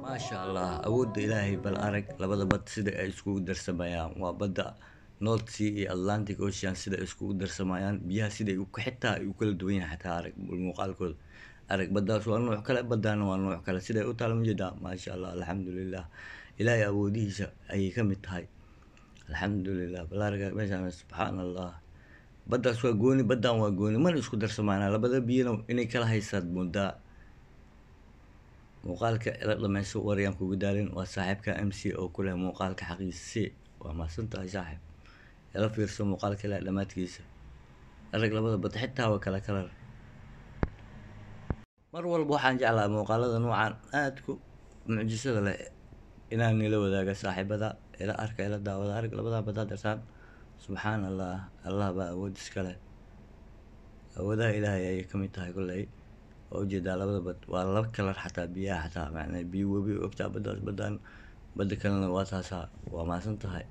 maasha allah awoodda ilaahay bal arag labada bad sida ay iskugu darsamayaan waa badda north sea iyo atlantic ocean sida ay iskugu darsamayaan biyaha siday xitaa u kala duwan yahay xataa arag muuqaalkooda arag baddaas waa nooc kale baddaana waa nooc kale siday u taalma jeedaa maasha allah alxamdulilah ilaahay awoodihiisa ayay ka mid tahay alxamdulilah bal arag meeshaan subxaan allah baddaas waa gooni baddan waa gooni mana isku darsamaanaa labada biyana inay kala haysaad moodaa muuqaalka ila dhameyso waryaan kugu daalin waa saaxiibka m c oo ku leh muuqaalka xaqiisi c waa mahadsan tahay saaxiib ila fiirso muuqaalka ilaa dhammaadkiisa arag labada bad xitaa waa kala kalar mar walba waxaan jeclaa muuqaalada noocan aadku mucjisada leh inaan nila wadaaga saaxiibada ila arka ila daawada arag labadaa bad hadartaan subxaan allah allah baa awood iska leh awoodaha ilaahay ayay ka mid tahay kolley waa ujeedaa labada bad waa laba kalar xataa biyaha xataa man biyo webi ogtaa badaas badan badda kalena waa taasaa waa maadsan tahay